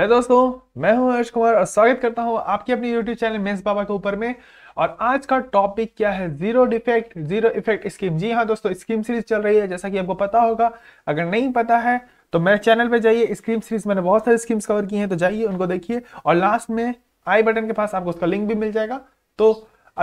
hello दोस्तों मैं हूं हर्ष कुमार और स्वागत करता हूं आपके अपने यूट्यूब चैनल मेंस बाबा के ऊपर में और आज का टॉपिक क्या है zero defect zero effect scheme जी हाँ दोस्तों स्कीम सीरीज चल रही है जैसा कि आपको पता होगा अगर नहीं पता है तो मेरे चैनल पर जाइए स्क्रीम सीरीज मैंने बहुत सारी स्कीम्स कवर की हैं तो जाइए उनको देखिए और लास्ट में आई बटन के पास आपको उसका लिंक भी मिल जाएगा तो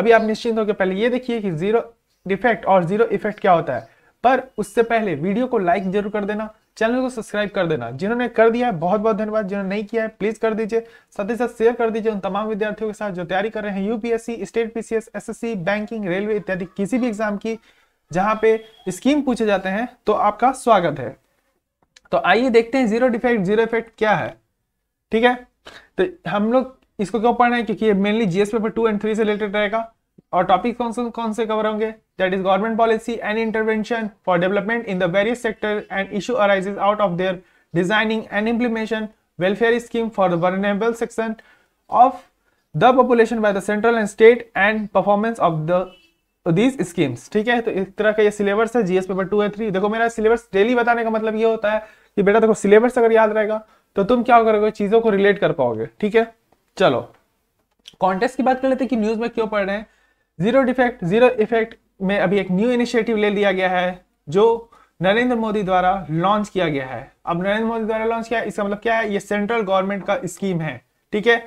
अभी आप निश्चिंत होकर पहले ये देखिए कि जीरो डिफेक्ट और जीरो इफेक्ट क्या होता है पर उससे पहले वीडियो को लाइक जरूर कर देना चैनल को सब्सक्राइब कर देना जिन्होंने कर दिया है बहुत बहुत धन्यवाद जिन्होंने नहीं किया है प्लीज कर दीजिए साथ ही साथ शेयर कर दीजिए उन तमाम विद्यार्थियों के साथ जो तैयारी कर रहे हैं UPSC state PCS SSC banking railway इत्यादि किसी भी एग्जाम की जहां पे स्कीम पूछे जाते हैं तो आपका स्वागत है तो आइए देखते हैं जीरो डिफेक्ट जीरो इफेक्ट क्या है ठीक है तो हम लोग इसको क्यों पढ़ रहे हैं क्योंकि mainly GS paper two and three से रिलेटेड रहेगा और टॉपिक कौन से कौन से कवर होंगे that is government policy and intervention for development in the various sector and issue arise out of their designing and implementation welfare scheme for vulnerable section of the population by the central and state and performance of the these schemes ठीक है तो इस तरह का ये syllabus है GS paper two and three देखो मेरा सिलेबस डेली बताने का मतलब ये होता है कि बेटा देखो सिलेबस अगर याद रहेगा तो तुम क्या करोगे चीजों को रिलेट कर पाओगे ठीक है चलो कॉन्टेस्ट की बात कर लेते हैं कि न्यूज में क्यों पढ़ रहे हैं जीरो डिफेक्ट जीरो इफेक्ट में अभी एक न्यू इनिशिएटिव ले लिया गया है जो नरेंद्र मोदी द्वारा लॉन्च किया गया है अब नरेंद्र मोदी द्वारा लॉन्च किया इसका मतलब क्या है ये सेंट्रल गवर्नमेंट का स्कीम है ठीक है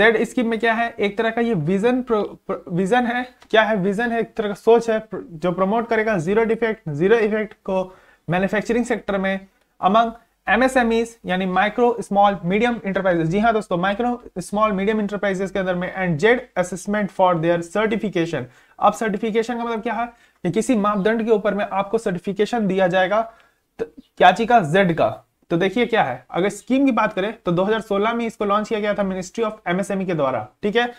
जेड स्कीम में क्या है एक तरह का ये विजन प्र, प्र, विजन है क्या है विजन है एक तरह का सोच है जो प्रमोट करेगा जीरो डिफेक्ट जीरो इफेक्ट को मैन्युफैक्चरिंग सेक्टर में अमंग एमएसएमईस यानी माइक्रो स्मॉल मीडियम इंटरप्राइजेस जी हाँ दोस्तों माइक्रो स्मॉल मीडियम इंटरप्राइजेस के अंदर में and Z assessment for their certification अब सर्टिफिकेशन का मतलब क्या है कि किसी मापदंड के ऊपर में आपको सर्टिफिकेशन दिया जाएगा तो क्या चीज का जेड का तो देखिए क्या है अगर स्कीम की बात करें तो 2016 में इसको लॉन्च किया गया था मिनिस्ट्री ऑफ एमएसएमई के द्वारा ठीक है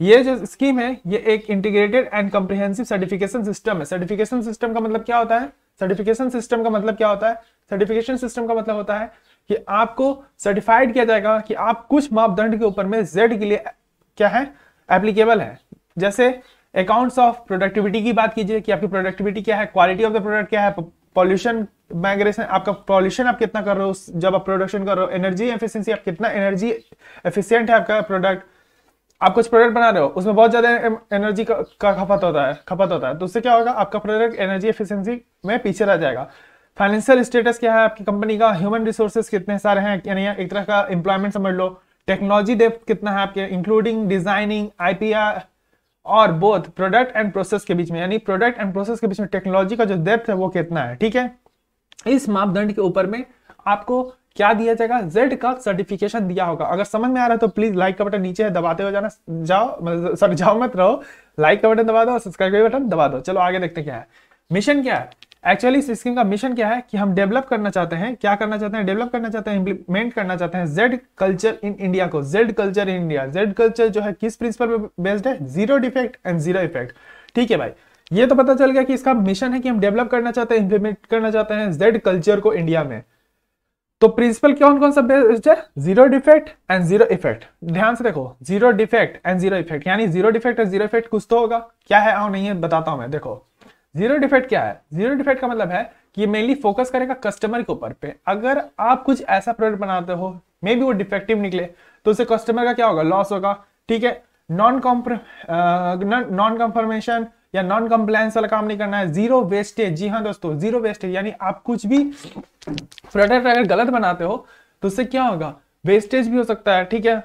ये जो स्कीम है ये एक integrated and comprehensive certification system है सर्टिफिकेशन सिस्टम का मतलब क्या होता है सर्टिफिकेशन सिस्टम का मतलब क्या होता है सर्टिफिकेशन सिस्टम का मतलब होता है कि आपको सर्टिफाइड किया जाएगा कि आप कुछ मापदंड के ऊपर में जेड के लिए क्या है एप्लीकेबल है जैसे अकाउंट्स ऑफ प्रोडक्टिविटी की बात कीजिए कि आपकी प्रोडक्टिविटी क्या है क्वालिटी ऑफ द प्रोडक्ट क्या है पॉल्यूशन माइग्रेशन आपका पॉल्यूशन आप कितना कर रहे हो जब आप प्रोडक्शन कर रहे हो एनर्जी एफिशिएंसी आप कितना एनर्जी एफिशिएंट है आपका प्रोडक्ट आप कुछ प्रोडक्ट बना रहे हो उसमें बहुत ज्यादा एनर्जी का खपत होता है खपत होता है तो उससे क्या होगा आपका प्रोडक्ट एनर्जी एफिशिएंसी में पीछे रह जाएगा फाइनेंशियल स्टेटस क्या है आपकी कंपनी का ह्यूमन रिसोर्सेज कितने सारे हैं यानी एक तरह का एम्प्लॉयमेंट समझ लो टेक्नोलॉजी डेप्थ कितना है आपके इंक्लूडिंग डिजाइनिंग आईपीआर और बोथ प्रोडक्ट एंड प्रोसेस के बीच में यानी प्रोडक्ट एंड प्रोसेस के बीच में टेक्नोलॉजी का जो डेप्थ है वो कितना है ठीक है इस मापदंड के ऊपर में आपको क्या दिया जाएगा जेड का सर्टिफिकेशन दिया होगा अगर समझ में आ रहा है तो प्लीज लाइक का बटन नीचे है दबाते हुए जाना जाओ सॉरी मतलब जाओ मत रहो लाइक का बटन दबा दो सब्सक्राइब का बटन दबा दो चलो आगे देखते क्या है मिशन क्या है एक्चुअली इस स्कीम का मिशन क्या है कि हम डेवलप करना चाहते हैं क्या करना चाहते हैं डेवलप करना चाहते हैं इंप्लीमेंट करना चाहते हैं जेड कल्चर इन इंडिया को Z culture in India Z culture जो है किस प्रिंसिपल पे बेस्ड है zero defect and zero effect ठीक है भाई ये तो पता चल गया कि इसका मिशन है कि हम डेवलप करना चाहते हैं इंप्लीमेंट करना चाहते हैं जेड कल्चर को इंडिया में तो प्रिंसिपल कौन कौन सा बेस्ड है zero defect and zero effect ध्यान से देखो zero defect and zero effect यानी zero defect and zero effect कुछ तो होगा क्या है आओ हाँ, नहीं है बताता हूं मैं देखो जीरो डिफेक्ट क्या है जीरो डिफेक्ट का मतलब है कि मेनली फोकस करेगा कस्टमर के ऊपर पे अगर आप कुछ ऐसा प्रोडक्ट बनाते हो मे बी वो डिफेक्टिव निकले तो उसे कस्टमर का क्या होगा लॉस होगा ठीक है नॉन कॉम्प्र नॉन कंफर्मेशन या नॉन कंप्लायंस वाला काम नहीं करना है जीरो वेस्टेज जी हाँ दोस्तों जीरो वेस्टेज यानी आप कुछ भी प्रोडक्ट अगर गलत बनाते हो तो उससे क्या होगा वेस्टेज भी हो सकता है ठीक है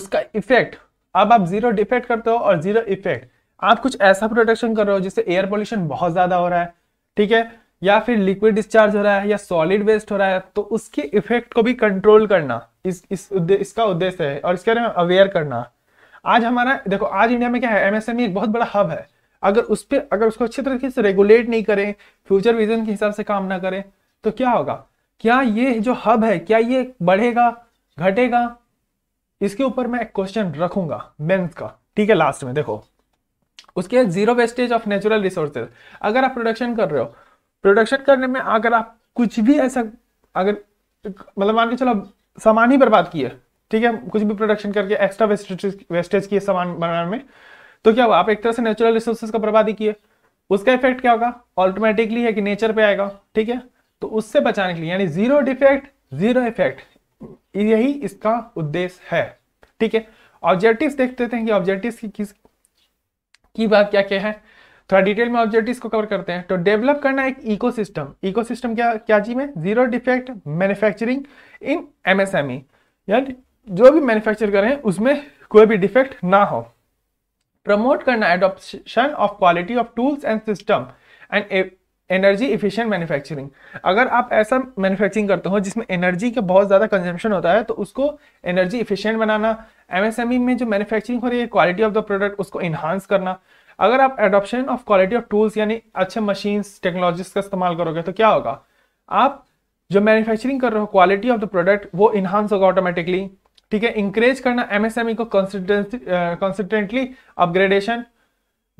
उसका इफेक्ट अब आप जीरो डिफेक्ट करते हो और जीरो इफेक्ट आप कुछ ऐसा प्रोटेक्शन कर रहे हो जिससे एयर पोल्यूशन बहुत ज्यादा हो रहा है ठीक है या फिर लिक्विड डिस्चार्ज हो रहा है या सॉलिड वेस्ट हो रहा है तो उसके इफेक्ट को भी कंट्रोल करना इस इस उद्दे, इसका उद्देश्य है और इसके बारे में अवेयर करना आज हमारा देखो आज इंडिया में क्या है एमएसएमई e एक बहुत बड़ा हब है अगर उस पर अगर उसको अच्छे तरीके से रेगुलेट नहीं करें फ्यूचर विजन के हिसाब से काम ना करें तो क्या होगा क्या ये जो हब है क्या ये बढ़ेगा घटेगा इसके ऊपर मैं एक क्वेश्चन रखूंगा मेन्स का ठीक है लास्ट में देखो उसके बाद zero wastage of natural resources अगर आप प्रोडक्शन कर रहे हो प्रोडक्शन करने में अगर आप कुछ भी ऐसा अगर मतलब मान के चलो सामान ही बर्बाद किए ठीक है कुछ भी प्रोडक्शन करके एक्स्ट्रा वेस्टेज वेस्टेज किए सामान बनाने में तो क्या हुआ आप एक तरह से नेचुरल रिसोर्सेज का बर्बादी किए उसका इफेक्ट क्या होगा ऑटोमेटिकली है कि नेचर पे आएगा ठीक है तो उससे बचाने के लिए यानी जीरो डिफेक्ट जीरो इफेक्ट यही इसका उद्देश्य है ठीक है ऑब्जेक्टिव्स देखते थे कि ऑब्जेक्टिव्स की किस की बात क्या क्या है थोड़ा डिटेल में ऑब्जेक्टिव को कवर करते हैं तो डेवलप करना एक सिस्टम इको सिस्टम क्या क्या चीज में zero defect manufacturing in MSME यानी जो भी मैन्युफैक्चर करें उसमें कोई भी डिफेक्ट ना हो प्रमोट करना adoption of quality of tools and system and energy efficient manufacturing अगर आप ऐसा मैन्युफैक्चरिंग करते हो जिसमें एनर्जी का बहुत ज़्यादा कंजम्पशन होता है तो उसको एनर्जी इफिशियंट बनाना एमएसएमई e में जो मैन्युफैक्चरिंग हो रही है क्वालिटी ऑफ द प्रोडक्ट उसको इन्हांस करना अगर आप adoption of quality of tools यानी अच्छे मशीन्स टेक्नोलॉजीज का इस्तेमाल करोगे तो क्या होगा आप जो मैन्युफैक्चरिंग कर रहे हो क्वालिटी ऑफ द प्रोडक्ट वो इन्हांस होगा ऑटोमेटिकली ठीक है इंकरेज करना एमएसएमई e को कंसिस्टेंटली अपग्रेडेशन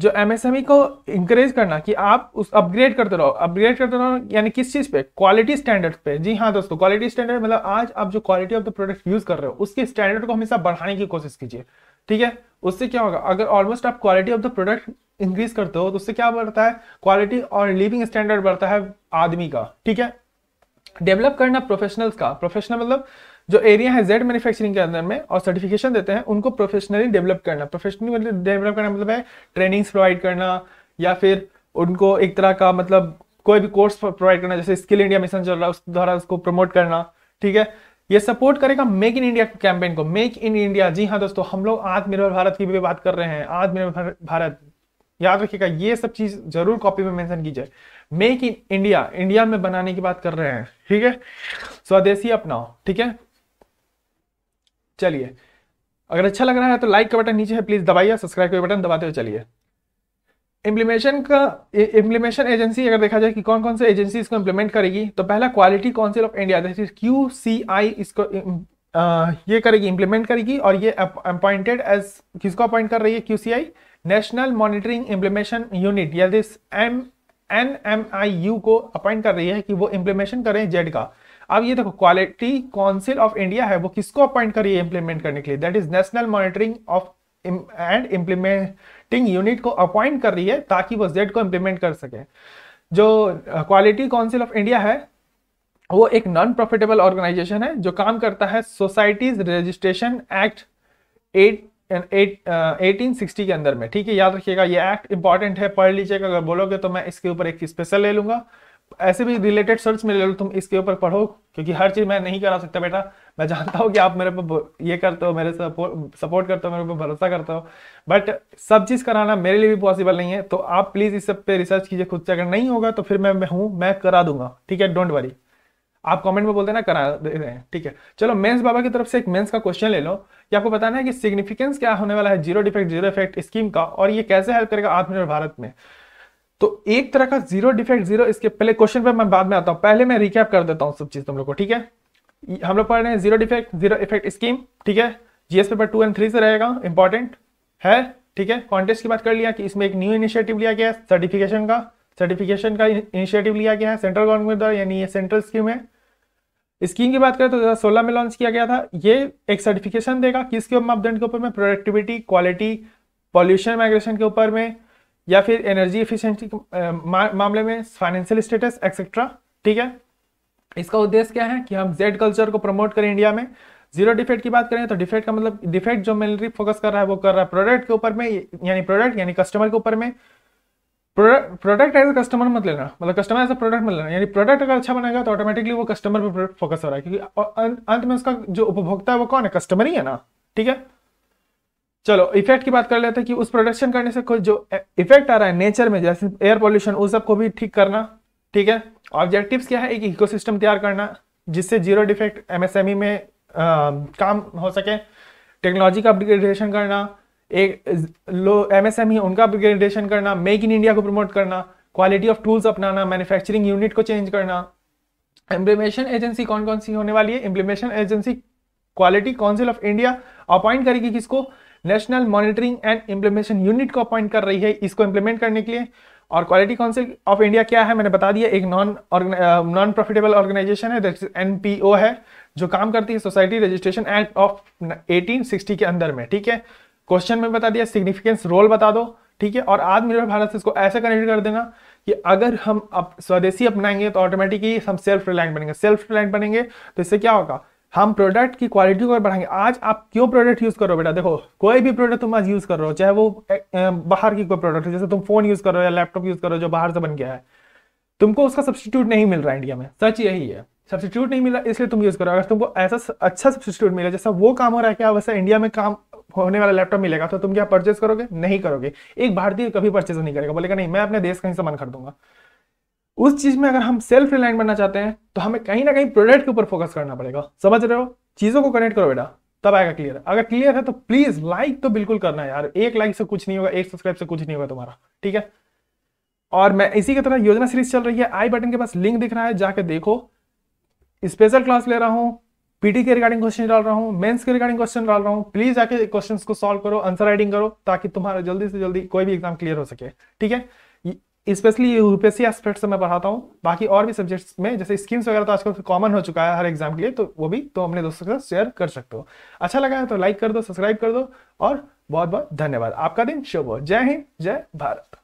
जो एमएसएमई e को इंकरेज करना कि आप उस अपग्रेड करते रहो अपग्रेड करते रहो यानी किस चीज़ पे क्वालिटी स्टैंडर्ड पे जी हाँ दोस्तों क्वालिटी स्टैंडर्ड मतलब आज आप जो quality of the product use कर रहे हो उसके स्टैंडर्ड को हमेशा बढ़ाने की कोशिश कीजिए ठीक है उससे क्या होगा अगर ऑलमोस्ट आप quality of the product increase करते हो तो उससे क्या बढ़ता है क्वालिटी और लिविंग स्टैंडर्ड बढ़ता है आदमी का ठीक है डेवलप करना प्रोफेशनल्स का प्रोफेशनल मतलब जो एरिया है जेड मैन्युफैक्चरिंग के अंदर में और सर्टिफिकेशन देते हैं उनको प्रोफेशनली डेवलप करना प्रोफेशनली मतलब डेवलप करना मतलब है ट्रेनिंग्स प्रोवाइड करना या फिर उनको एक तरह का मतलब कोई भी कोर्स प्रोवाइड करना जैसे स्किल इंडिया मिशन चल रहा है उस द्वारा उसको प्रमोट करना ठीक है ये सपोर्ट करेगा मेक इन इंडिया कैंपेन को मेक इन इंडिया जी हाँ दोस्तों हम लोग आत्मनिर्भर भारत की भी बात कर रहे हैं आत्मनिर्भर भारत याद रखिएगा ये सब चीज जरूर कॉपी में मेंशन कीजिए मेक इन इंडिया इंडिया में बनाने की बात कर रहे हैं ठीक है स्वदेशी अपनाओ ठीक है चलिए अगर अच्छा लग रहा है तो लाइक का बटन नीचे है प्लीज दबाइए सब्सक्राइब का बटन दबाते हुए चलिए इम्प्लीमेशन का इम्प्लीमेशन एजेंसी अगर देखा जाए कि कौन कौन से एजेंसी इसको इम्प्लीमेंट करेगी तो पहला quality council of India Q C I इसको आ, ये करेगी इम्प्लीमेंट करेगी और ये अपॉइंटेड एज किसको अपॉइंट कर रही है Q national monitoring implementation unit या this M N M I U को अपॉइंट कर रही है कि वो इम्प्लीमेशन करें जेड का अब ये देखो क्वालिटी काउंसिल ऑफ इंडिया है वो किसको अपॉइंट करिए इंप्लीमेंट करने के लिए that is national monitoring of and implementing unit को अपॉइंट कर रही है ताकि वो जेड को इंप्लीमेंट कर सके जो क्वालिटी काउंसिल ऑफ इंडिया है वो एक नॉन प्रॉफिटेबल ऑर्गेनाइजेशन है जो काम करता है societies registration act eight eighteen sixty के अंदर में ठीक है याद रखिएगा ये एक्ट इंपॉर्टेंट है पढ़ लीजिएगा अगर बोलोगे तो मैं इसके ऊपर एक स्पेशल ले लूंगा ऐसे भी रिलेटेड सर्च मेरे तुम इसके ऊपर पढ़ो क्योंकि हर चीज़ मैं नहीं करा सकता बेटा मैं जानता हूँ कि आप मेरे पे ये करते हो मेरे सपोर्ट करते हो मेरे पे भरोसा करते हो बट सब चीज़ कराना मेरे लिए भी पॉसिबल नहीं है तो आप प्लीज़ इस सब पे रिसर्च कीजिए खुद से अगर नहीं होगा तो फिर मैं मैं हूँ मैं करा दूंगा ठीक है डोंट वरी आप कमेंट में बोल ना करा दे रहे हैं ठीक है चलो मेंस बाबा की तरफ से एक मेंस का क्वेश्चन ले लो कि आपको बताना है कि सिग्निफिकेंस क्या होने वाला है zero defect zero effect scheme का और ये कैसे हेल्प करेगा आत्मनिर्भर भारत में तो एक तरह का जीरो डिफेक्ट जीरो इसके पहले क्वेश्चन पे मैं बाद में आता हूँ पहले मैं रिकैप कर देता हूँ सब चीज तुम लोग को ठीक है हम लोग पढ़ रहे हैं zero defect zero effect scheme ठीक है GS paper two and three से रहेगा इंपॉर्टेंट है ठीक है कॉन्टेस्ट की बात कर लिया कि इसमें एक न्यू इनिशिएटिव लिया गया है सर्टिफिकेशन का सर्टिफिकेशन का इनिशिएटिव लिया गया है सेंट्रल गवर्नमेंट द्वारा यानी ये सेंट्रल स्कीम है स्कीम की बात करें तो दो हज़ार सोलह में लॉन्च किया गया था ये एक सर्टिफिकेशन देगा किसके मापदंड के ऊपर में प्रोडक्टिविटी क्वालिटी पॉल्यूशन माइग्रेशन के ऊपर में या फिर एनर्जी एफिशिएंसी के मामले में फाइनेंशियल स्टेटस एक्सेट्रा ठीक है इसका उद्देश्य क्या है कि हम जेड कल्चर को प्रमोट करें इंडिया में जीरो डिफेक्ट की बात करें तो डिफेक्ट का मतलब डिफेक्ट जो मेनली फोकस कर रहा है वो कर रहा है प्रोडक्ट के ऊपर में यानी प्रोडक्ट यानी कस्टमर के ऊपर में प्रोडक्ट एज अ कस्टमर मत लेना मतलब कस्टमर एज अ प्रोडक्ट मत लेना यानी प्रोडक्ट अगर अच्छा बनाएगा तो ऑटोमेटिकली वो कस्टमर पर फोकस हो रहा है क्योंकि अंत में उसका जो उपभोक्ता है वो कौन है कस्टमर ही है ना ठीक है चलो इफेक्ट की बात कर लेते हैं कि उस प्रोडक्शन करने से कुछ जो इफेक्ट आ रहा है नेचर में जैसे एयर पोल्यूशन उस सब को भी ठीक करना ठीक है ऑब्जेक्टिव्स क्या है एक इकोसिस्टम तैयार करना जिससे जीरो डिफेक्ट एमएसएमई में आ, काम हो सके टेक्नोलॉजी का अपग्रेडेशन करना एक लो एमएसएमई e, उनका अपग्रेडेशन करना मेक इन इंडिया को प्रमोट करना क्वालिटी ऑफ टूल्स अपनाना मैन्युफैक्चरिंग यूनिट को चेंज करना इम्प्लीमेशन एजेंसी कौन कौन सी होने वाली है implementation agency quality council of India appoint करेगी किसको national monitoring and implementation unit को अपॉइंट कर रही है इसको इम्प्लीमेंट करने के लिए और क्वालिटी काउंसिल ऑफ इंडिया क्या है मैंने बता दिया एक नॉन नॉन प्रॉफिटेबल ऑर्गेनाइजेशन है एनपीओ है जो काम करती है सोसाइटी रजिस्ट्रेशन एक्ट ऑफ 1860 के अंदर में ठीक है क्वेश्चन में बता दिया सिग्निफिकेंस रोल बता दो ठीक है और आत्मनिर्भर भारत से इसको ऐसे कनेक्ट कर देना कि अगर हम अप, स्वदेशी अपनाएंगे तो ऑटोमेटिकली हम सेल्फ रिलायंट बनेंगे सेल्फ रिलायंट बनेंगे तो इससे क्या होगा हम प्रोडक्ट की क्वालिटी को बढ़ाएंगे आज आप क्यों प्रोडक्ट यूज़ करो बेटा देखो कोई भी प्रोडक्ट तुम आज यूज़ कर रहे हो चाहे वो बाहर की कोई प्रोडक्ट हो जैसे तुम फोन यूज़ करो या लैपटॉप यूज़ करो जो बाहर से बन गया है तुमको उसका सब्सटीट्यूट नहीं मिल रहा है इंडिया में सच यही है सब्सटीट्यूट नहीं मिला इसलिए तुम यूज़ करो अगर तुमको ऐसा अच्छा सब्सटीट्यूट मिला जैसा वो काम हो रहा है क्या वैसा इंडिया में काम होने वाला लैपटॉप मिलेगा तो तुम क्या परचेस करोगे नहीं करोगे एक भारतीय कभी परचेस नहीं करेगा बोलेगा नहीं मैं अपने देश का ही सामान खरीदूंगा उस चीज में अगर हम सेल्फ रिलायंट बनना चाहते हैं तो हमें कहीं ना कहीं प्रोडक्ट के ऊपर फोकस करना पड़ेगा समझ रहे हो चीजों को कनेक्ट करो बेटा तब आएगा क्लियर अगर क्लियर है तो प्लीज लाइक तो बिल्कुल करना यार एक लाइक से कुछ नहीं होगा एक सब्सक्राइब से कुछ नहीं होगा तुम्हारा ठीक है और मैं इसी की तरह योजना सीरीज चल रही है आई बटन के पास लिंक दिख रहा है जाके देखो स्पेशल क्लास ले रहा हूँ पीटी के रिगार्डिंग क्वेश्चन डाल रहा हूँ मेंस के रिगार्डिंग क्वेश्चन डाल रहा हूँ प्लीज आके क्वेश्चन को सॉल्व करो आंसर राइटिंग करो ताकि तुम्हारा जल्दी से जल्दी कोई भी एग्जाम क्लियर हो सके ठीक है स्पेशली यूपीएससी एस्पेक्ट से मैं पढ़ाता हूँ बाकी और भी सब्जेक्ट्स में जैसे स्कीम्स वगैरह तो आजकल कॉमन हो चुका है हर एग्जाम के लिए तो वो भी तो अपने दोस्तों के साथ शेयर कर सकते हो अच्छा लगा है तो लाइक कर दो सब्सक्राइब कर दो और बहुत बहुत धन्यवाद आपका दिन शुभ हो जय हिंद जय भारत